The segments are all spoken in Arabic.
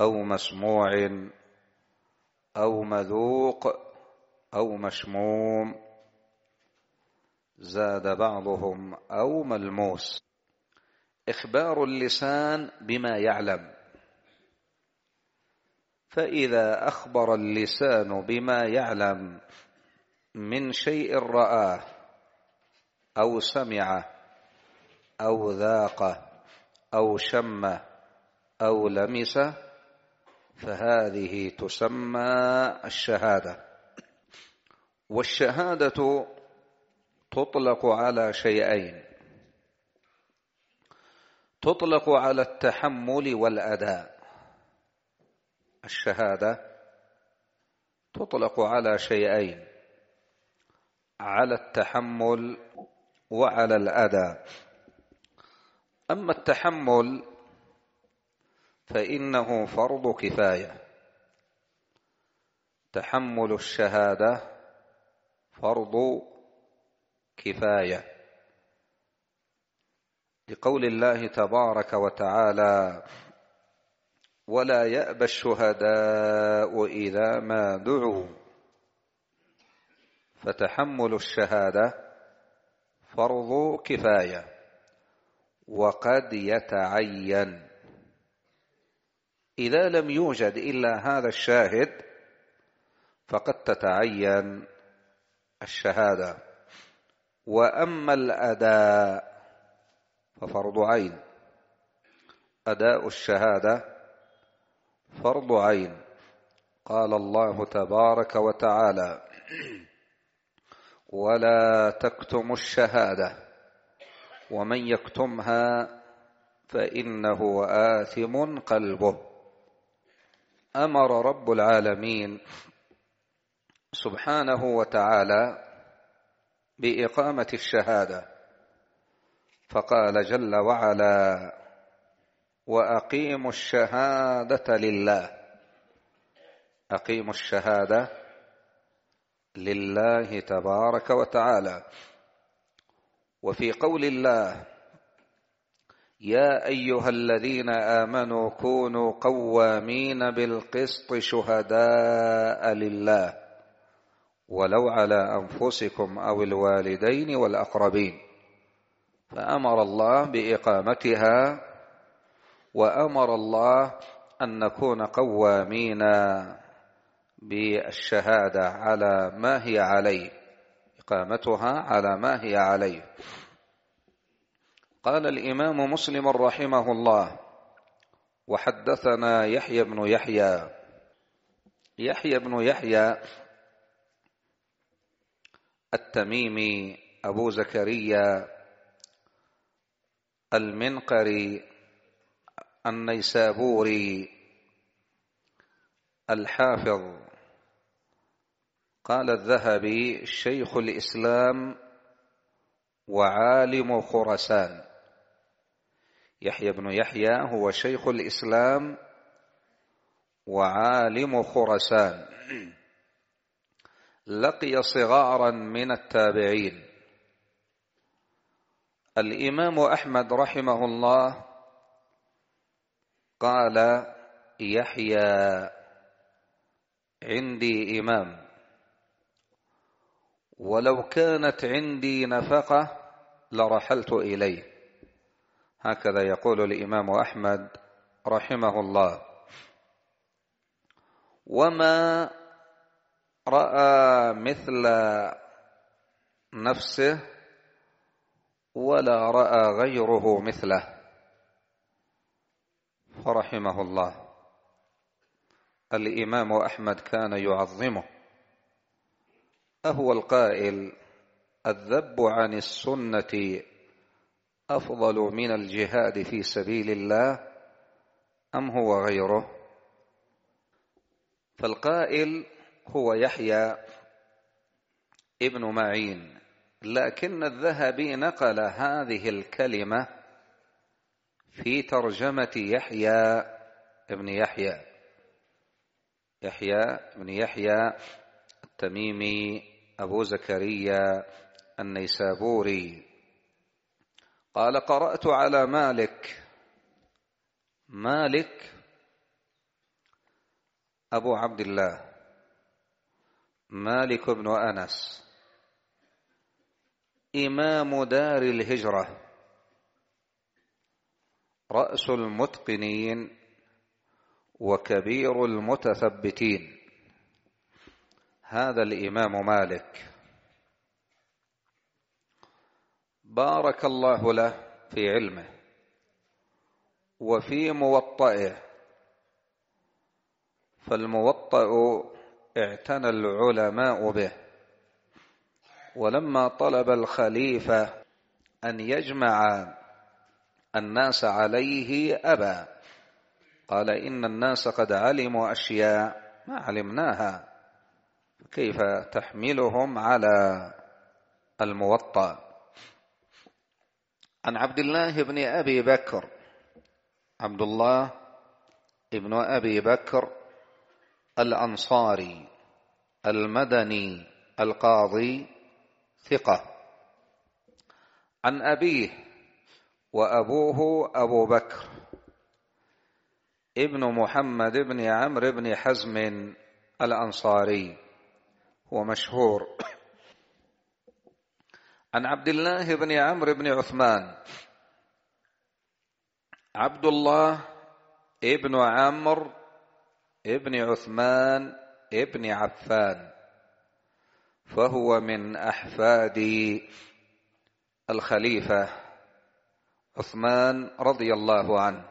أو مسموع أو مذوق أو مشموم زاد بعضهم أو ملموس إخبار اللسان بما يعلم فإذا أخبر اللسان بما يعلم من شيء رآه أو سمع أو ذاق أو شم أو لمس فهذه تسمى الشهاده والشهاده تطلق على شيئين تطلق على التحمل والاداء الشهاده تطلق على شيئين على التحمل وعلى الاداء اما التحمل فإنه فرض كفاية تحمل الشهادة فرض كفاية لقول الله تبارك وتعالى ولا يأبى الشهداء إذا ما دعوا فتحمل الشهادة فرض كفاية وقد يتعين إذا لم يوجد إلا هذا الشاهد فقد تتعين الشهادة وأما الأداء ففرض عين أداء الشهادة فرض عين قال الله تبارك وتعالى ولا تكتم الشهادة ومن يكتمها فإنه آثم قلبه امر رب العالمين سبحانه وتعالى باقامه الشهاده فقال جل وعلا واقيموا الشهاده لله اقيموا الشهاده لله تبارك وتعالى وفي قول الله يا ايها الذين امنوا كونوا قوامين بالقسط شهداء لله ولو على انفسكم او الوالدين والاقربين فامر الله باقامتها وامر الله ان نكون قوامين بالشهاده على ما هي عليه اقامتها على ما هي عليه قال الإمام مسلم رحمه الله وحدثنا يحيى بن يحيى يحيى بن يحيى التميمي أبو زكريا المنقري النيسابوري الحافظ قال الذهبي شيخ الإسلام وعالم خرسان يحيى بن يحيى هو شيخ الإسلام وعالم خرسان لقي صغارا من التابعين الإمام أحمد رحمه الله قال يحيى عندي إمام ولو كانت عندي نفقة لرحلت إليه هكذا يقول الإمام أحمد رحمه الله وما رأى مثل نفسه ولا رأى غيره مثله فرحمه الله الإمام أحمد كان يعظمه أهو القائل الذب عن السنة أفضل من الجهاد في سبيل الله أم هو غيره فالقائل هو يحيى ابن معين لكن الذهبي نقل هذه الكلمة في ترجمة يحيى ابن يحيى يحيى ابن يحيى التميمي أبو زكريا النيسابوري قال قرأت على مالك مالك أبو عبد الله مالك بن أنس إمام دار الهجرة رأس المتقنين وكبير المتثبتين هذا الإمام مالك بارك الله له في علمه وفي موطئه فالموطئ اعتنى العلماء به ولما طلب الخليفة أن يجمع الناس عليه أبى قال إن الناس قد علموا أشياء ما علمناها كيف تحملهم على الموطأ عن عبد الله بن أبي بكر عبد الله بن أبي بكر الأنصاري المدني القاضي ثقة عن أبيه وأبوه أبو بكر ابن محمد بن عمرو بن حزم الأنصاري هو مشهور عن عبد الله بن عمرو بن عثمان عبد الله ابن عمرو ابن عثمان ابن عفان فهو من احفاد الخليفه عثمان رضي الله عنه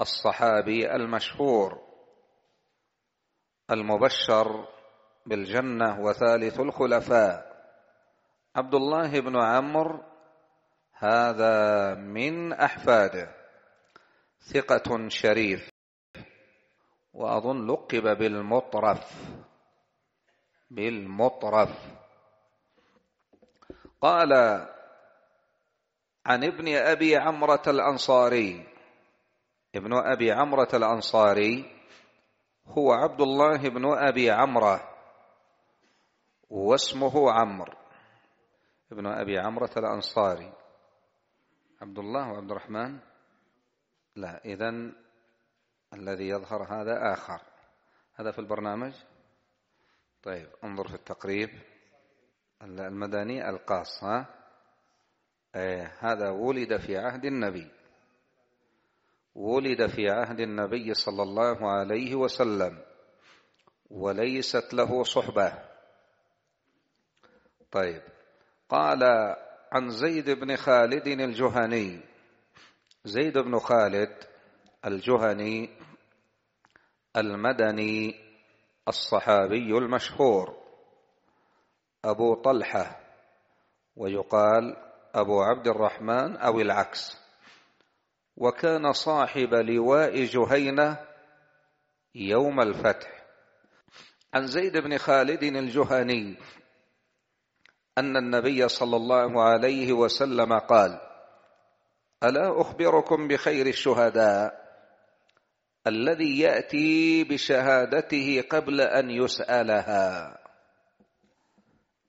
الصحابي المشهور المبشر بالجنه وثالث الخلفاء عبد الله بن عمرو هذا من أحفاده ثقة شريف وأظن لقب بالمطرف بالمطرف قال عن ابن أبي عمرة الأنصاري ابن أبي عمرة الأنصاري هو عبد الله بن أبي عمرة واسمه عمرو ابن أبي عمرة الأنصاري عبد الله وعبد الرحمن لا إذا الذي يظهر هذا آخر هذا في البرنامج طيب انظر في التقريب المدني القاص ها ايه هذا ولد في عهد النبي ولد في عهد النبي صلى الله عليه وسلم وليست له صحبة طيب قال عن زيد بن خالد الجهني زيد بن خالد الجهني المدني الصحابي المشهور أبو طلحة ويقال أبو عبد الرحمن أو العكس وكان صاحب لواء جهينة يوم الفتح عن زيد بن خالد الجهني أن النبي صلى الله عليه وسلم قال ألا أخبركم بخير الشهداء الذي يأتي بشهادته قبل أن يسألها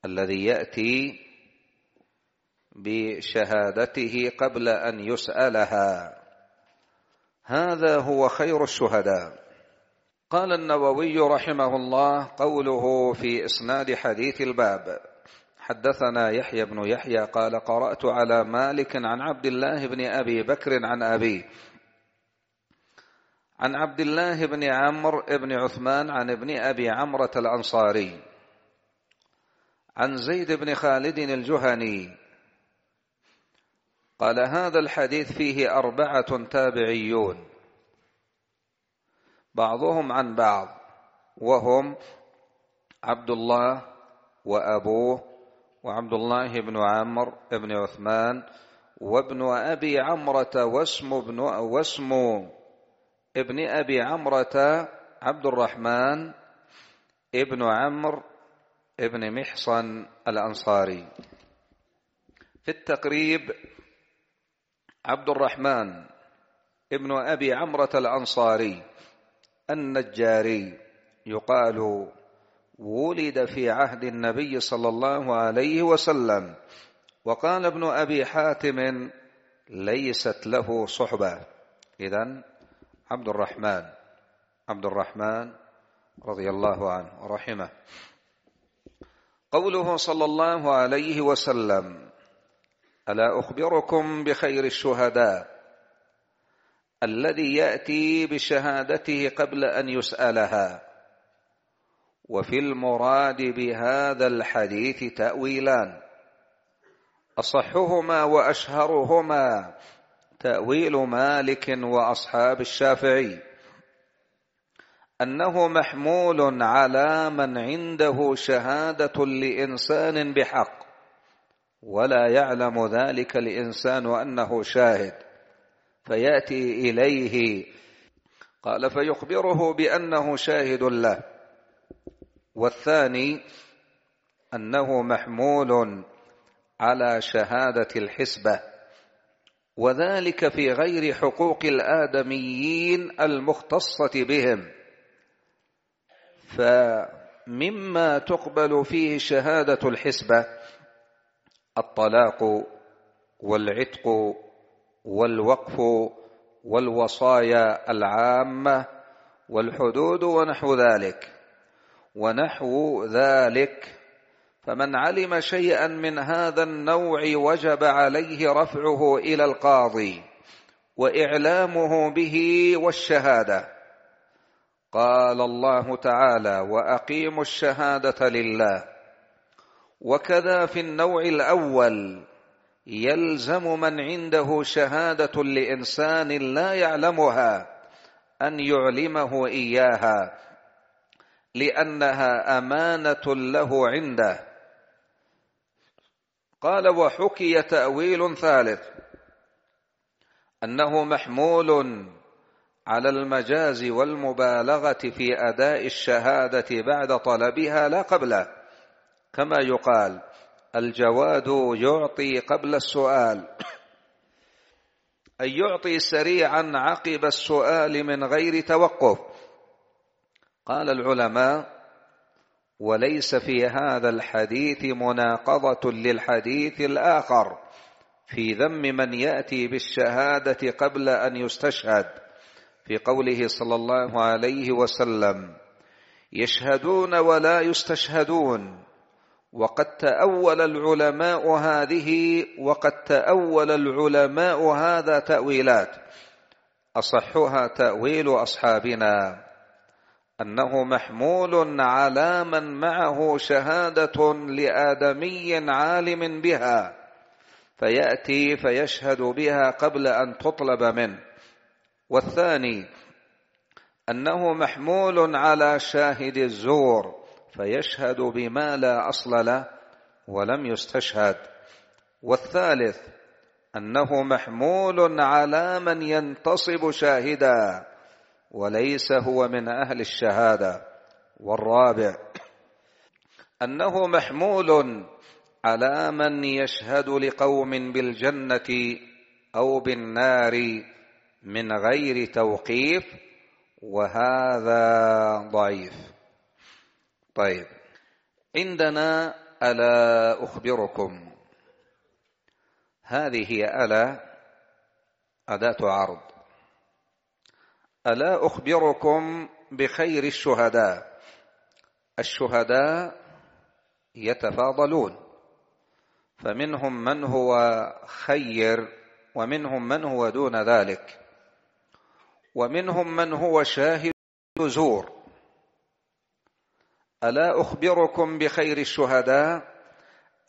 الذي يأتي بشهادته قبل أن يسألها هذا هو خير الشهداء قال النووي رحمه الله قوله في إسناد حديث الباب حدثنا يحيى بن يحيى قال قرأت على مالك عن عبد الله بن أبي بكر عن أبي عن عبد الله بن عمرو بن عثمان عن ابن أبي عمرة الأنصاري عن زيد بن خالد الجهني قال هذا الحديث فيه أربعة تابعيون بعضهم عن بعض وهم عبد الله وأبوه وعبد الله بن عمر بن عثمان وابن أبي عمرة واسم ابن واسم ابن أبي عمرة عبد الرحمن ابن عمر ابن محصن الأنصاري في التقريب عبد الرحمن ابن أبي عمرة الأنصاري النجاري يقال ولد في عهد النبي صلى الله عليه وسلم وقال ابن أبي حاتم ليست له صحبة إذا عبد الرحمن عبد الرحمن رضي الله عنه ورحمه قوله صلى الله عليه وسلم ألا أخبركم بخير الشهداء الذي يأتي بشهادته قبل أن يسألها وفي المراد بهذا الحديث تأويلان أصحهما وأشهرهما تأويل مالك وأصحاب الشافعي أنه محمول على من عنده شهادة لإنسان بحق ولا يعلم ذلك الإنسان أنه شاهد فيأتي إليه قال فيخبره بأنه شاهد له والثاني أنه محمول على شهادة الحسبة وذلك في غير حقوق الآدميين المختصة بهم فمما تقبل فيه شهادة الحسبة الطلاق والعتق والوقف والوصايا العامة والحدود ونحو ذلك ونحو ذلك فمن علم شيئا من هذا النوع وجب عليه رفعه إلى القاضي وإعلامه به والشهادة قال الله تعالى وأقيموا الشهادة لله وكذا في النوع الأول يلزم من عنده شهادة لإنسان لا يعلمها أن يعلمه إياها لأنها أمانة له عنده قال وحكي تأويل ثالث أنه محمول على المجاز والمبالغة في أداء الشهادة بعد طلبها لا قبله كما يقال الجواد يعطي قبل السؤال اي يعطي سريعا عقب السؤال من غير توقف قال العلماء وليس في هذا الحديث مناقضة للحديث الآخر في ذم من يأتي بالشهادة قبل أن يستشهد في قوله صلى الله عليه وسلم يشهدون ولا يستشهدون وقد تأول العلماء هذه وقد تأول العلماء هذا تأويلات أصحها تأويل أصحابنا أنه محمول على من معه شهادة لآدمي عالم بها فيأتي فيشهد بها قبل أن تطلب منه والثاني أنه محمول على شاهد الزور فيشهد بما لا أصل له ولم يستشهد والثالث أنه محمول على من ينتصب شاهدا وليس هو من أهل الشهادة والرابع أنه محمول على من يشهد لقوم بالجنة أو بالنار من غير توقيف وهذا ضعيف طيب عندنا ألا أخبركم هذه ألا أداة عرض ألا أخبركم بخير الشهداء الشهداء يتفاضلون فمنهم من هو خير ومنهم من هو دون ذلك ومنهم من هو شاهد زور ألا أخبركم بخير الشهداء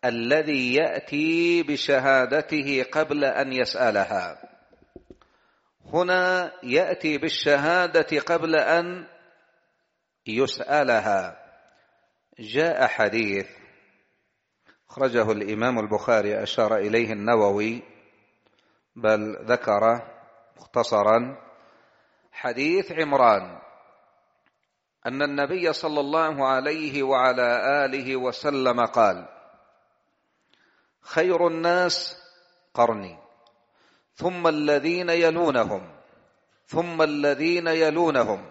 الذي يأتي بشهادته قبل أن يسألها هنا يأتي بالشهادة قبل أن يسألها جاء حديث أخرجه الإمام البخاري أشار إليه النووي بل ذكر مختصرا حديث عمران أن النبي صلى الله عليه وعلى آله وسلم قال خير الناس قرني ثم الذين يلونهم ثم الذين يلونهم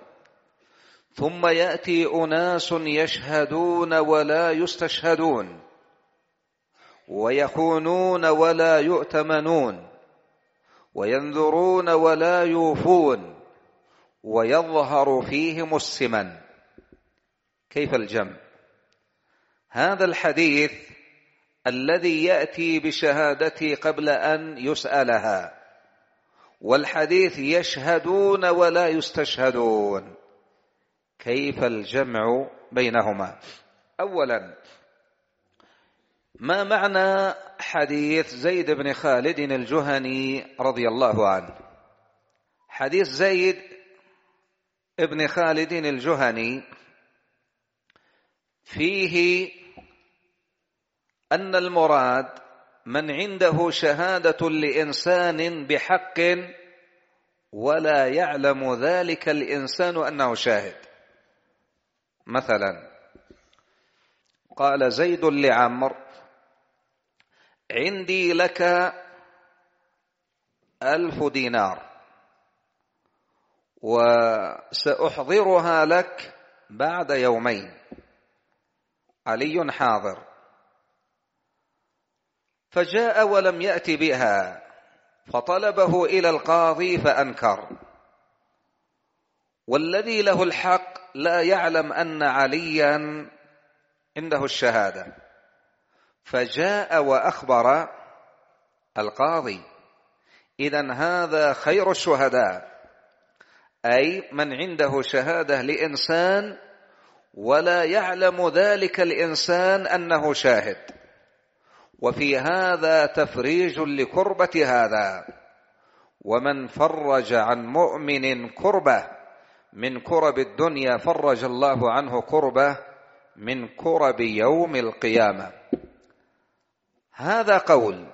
ثم ياتي اناس يشهدون ولا يستشهدون ويخونون ولا يؤتمنون وينذرون ولا يوفون ويظهر فيهم السمن كيف الجمع هذا الحديث الذي يأتي بشهادتي قبل أن يسألها والحديث يشهدون ولا يستشهدون كيف الجمع بينهما أولا ما معنى حديث زيد بن خالد الجهني رضي الله عنه حديث زيد بن خالد الجهني فيه أن المراد من عنده شهادة لإنسان بحق ولا يعلم ذلك الإنسان أنه شاهد مثلا قال زيد لعمر عندي لك ألف دينار وسأحضرها لك بعد يومين علي حاضر فجاء ولم يأت بها فطلبه إلى القاضي فأنكر والذي له الحق لا يعلم أن عليا عنده الشهادة فجاء وأخبر القاضي إذا هذا خير الشهداء أي من عنده شهادة لإنسان ولا يعلم ذلك الإنسان أنه شاهد وفي هذا تفريج لكربة هذا ومن فرج عن مؤمن كربة من كرب الدنيا فرج الله عنه كربة من كرب يوم القيامة هذا قول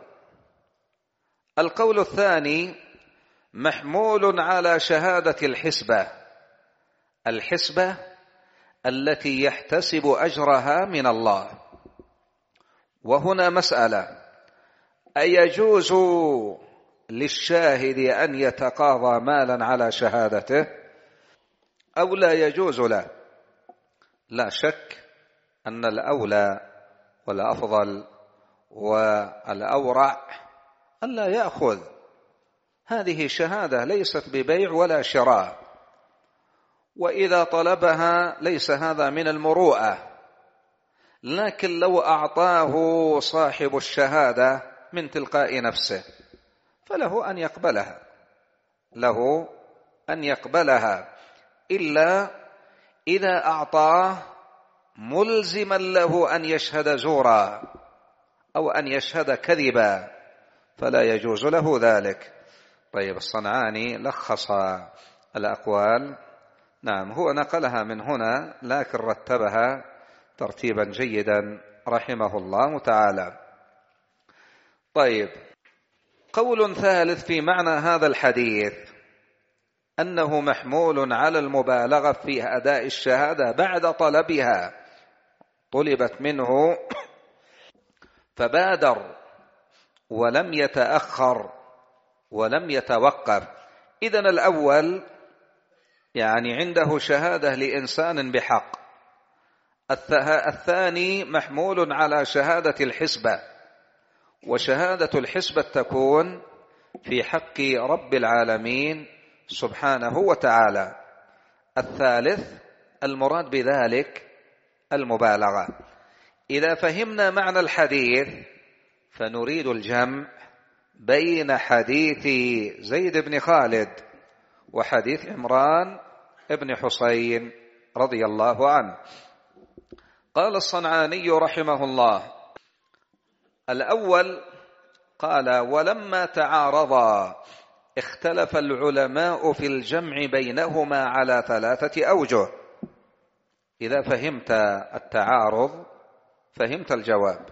القول الثاني محمول على شهادة الحسبة الحسبة التي يحتسب أجرها من الله وهنا مسألة أيجوز للشاهد أن يتقاضى مالا على شهادته أو لا يجوز له لا شك أن الأولى والأفضل والأورع ألا يأخذ هذه شهادة ليست ببيع ولا شراء وإذا طلبها ليس هذا من المروءة لكن لو أعطاه صاحب الشهادة من تلقاء نفسه فله أن يقبلها له أن يقبلها إلا إذا أعطاه ملزما له أن يشهد زورا أو أن يشهد كذبا فلا يجوز له ذلك طيب الصنعاني لخص الأقوال نعم هو نقلها من هنا لكن رتبها ترتيبا جيدا رحمه الله تعالى طيب قول ثالث في معنى هذا الحديث أنه محمول على المبالغة في أداء الشهادة بعد طلبها طلبت منه فبادر ولم يتأخر ولم يتوقف إذا الأول يعني عنده شهادة لإنسان بحق الثاني محمول على شهادة الحسبة وشهادة الحسبة تكون في حق رب العالمين سبحانه وتعالى الثالث المراد بذلك المبالغة إذا فهمنا معنى الحديث فنريد الجمع بين حديث زيد بن خالد وحديث عمران بن حسين رضي الله عنه قال الصنعاني رحمه الله الأول قال ولما تعارضا اختلف العلماء في الجمع بينهما على ثلاثة أوجه إذا فهمت التعارض فهمت الجواب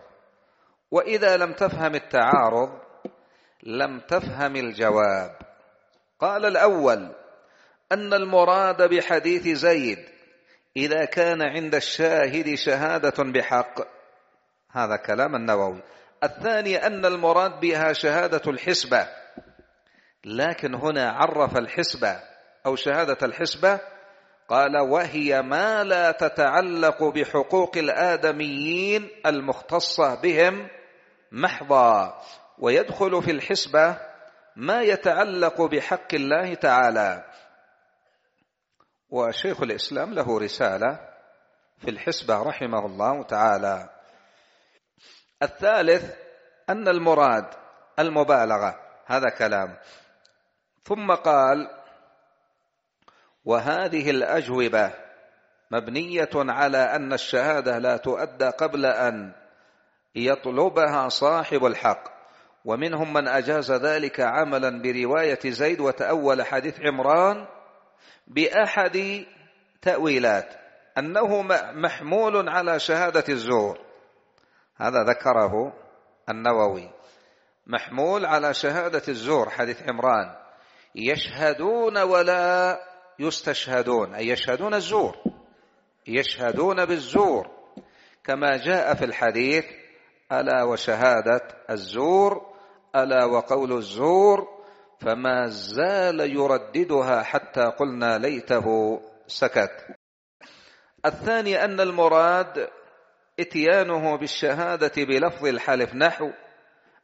وإذا لم تفهم التعارض لم تفهم الجواب قال الأول أن المراد بحديث زيد إذا كان عند الشاهد شهادة بحق هذا كلام النووي الثاني أن المراد بها شهادة الحسبة لكن هنا عرف الحسبة أو شهادة الحسبة قال وهي ما لا تتعلق بحقوق الآدميين المختصة بهم محضا ويدخل في الحسبة ما يتعلق بحق الله تعالى وشيخ الإسلام له رسالة في الحسبة رحمه الله تعالى الثالث أن المراد المبالغة هذا كلام ثم قال وهذه الأجوبة مبنية على أن الشهادة لا تؤدى قبل أن يطلبها صاحب الحق ومنهم من أجاز ذلك عملا برواية زيد وتأول حديث عمران بأحد تأويلات أنه محمول على شهادة الزور هذا ذكره النووي محمول على شهادة الزور حديث عمران يشهدون ولا يستشهدون أي يشهدون الزور يشهدون بالزور كما جاء في الحديث ألا وشهادة الزور ألا وقول الزور فما زال يرددها حتى قلنا ليته سكت الثاني أن المراد اتيانه بالشهادة بلفظ الحلف نحو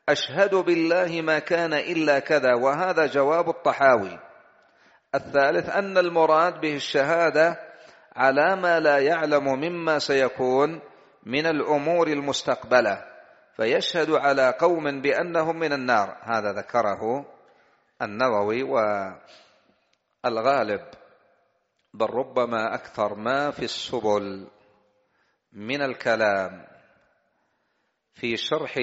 أشهد بالله ما كان إلا كذا وهذا جواب الطحاوي الثالث أن المراد به الشهادة على ما لا يعلم مما سيكون من الأمور المستقبلة فيشهد على قوم بأنهم من النار هذا ذكره النووي والغالب بل ربما أكثر ما في السبل من الكلام في شرح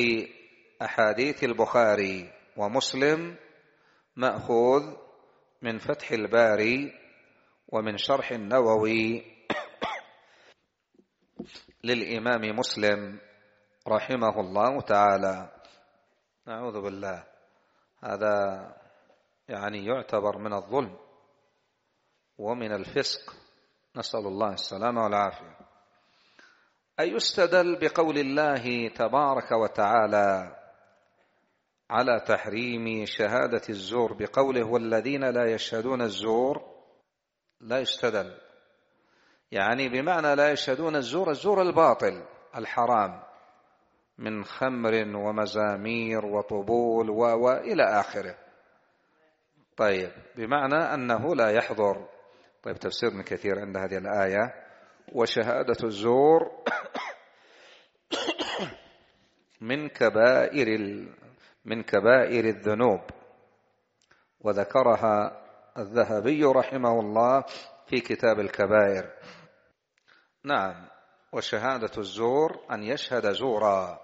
أحاديث البخاري ومسلم مأخوذ من فتح الباري ومن شرح النووي للإمام مسلم رحمه الله تعالى أعوذ بالله هذا يعني يعتبر من الظلم ومن الفسق نسأل الله السلامة والعافية أن يستدل بقول الله تبارك وتعالى على تحريم شهادة الزور بقوله والذين لا يشهدون الزور لا يستدل يعني بمعنى لا يشهدون الزور الزور الباطل الحرام من خمر ومزامير وطبول وإلى آخره طيب بمعنى أنه لا يحضر طيب تفسير من كثير عند هذه الآية وشهادة الزور من كبائر ال... من كبائر الذنوب وذكرها الذهبي رحمه الله في كتاب الكبائر نعم وشهادة الزور أن يشهد زورا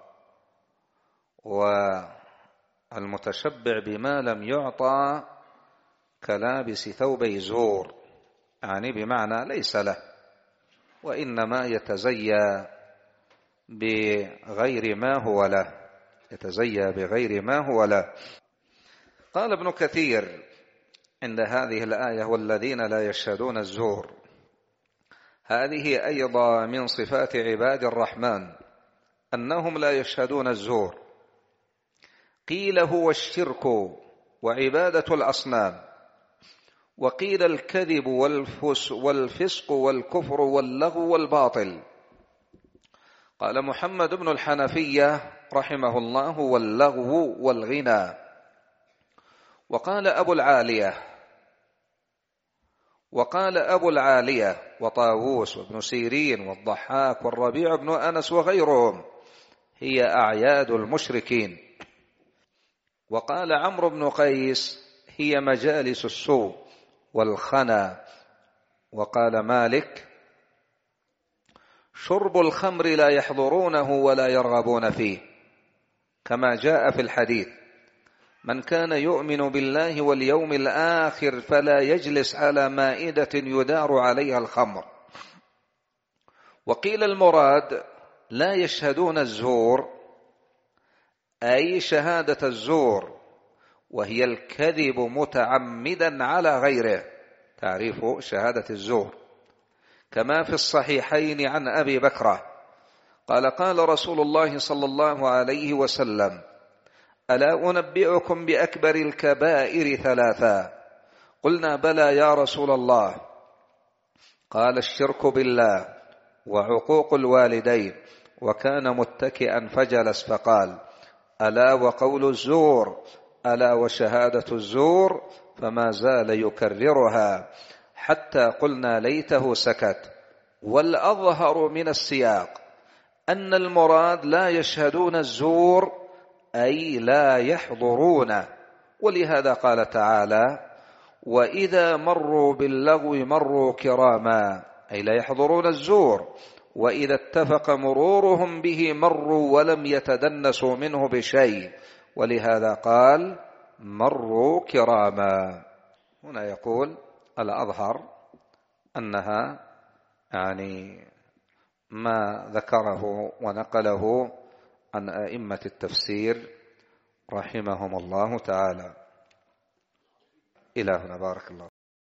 والمتشبع بما لم يعطى كلابس ثوبي زور يعني بمعنى ليس له وإنما يتزيى بغير ما هو له يتزيى بغير ما هو له قال ابن كثير عند هذه الآية والذين لا يشهدون الزور هذه أيضا من صفات عباد الرحمن أنهم لا يشهدون الزور قيل هو الشرك وعبادة الأصنام وقيل الكذب والفس والفسق والكفر واللغو والباطل قال محمد بن الحنفية رحمه الله واللغو والغنى وقال أبو العالية وقال أبو العالية وطاووس وابن سيرين والضحاك والربيع بن أنس وغيرهم هي أعياد المشركين وقال عمرو بن قيس هي مجالس السوء والخنا وقال مالك شرب الخمر لا يحضرونه ولا يرغبون فيه كما جاء في الحديث من كان يؤمن بالله واليوم الآخر فلا يجلس على مائدة يدار عليها الخمر وقيل المراد لا يشهدون الزور أي شهادة الزور وهي الكذب متعمدا على غيره تعريف شهادة الزور كما في الصحيحين عن أبي بكرة قال قال رسول الله صلى الله عليه وسلم ألا أنبئكم بأكبر الكبائر ثلاثا قلنا بلى يا رسول الله قال الشرك بالله وعقوق الوالدين وكان متكئا فجلس فقال ألا وقول الزور ألا وشهادة الزور فما زال يكررها حتى قلنا ليته سكت والأظهر من السياق أن المراد لا يشهدون الزور أي لا يحضرونه ولهذا قال تعالى وإذا مروا باللغو مروا كراما أي لا يحضرون الزور وإذا اتفق مرورهم به مروا ولم يتدنسوا منه بشيء ولهذا قال مروا كراما هنا يقول الأظهر أنها يعني ما ذكره ونقله عن أئمة التفسير رحمهم الله تعالى إلى هنا بارك الله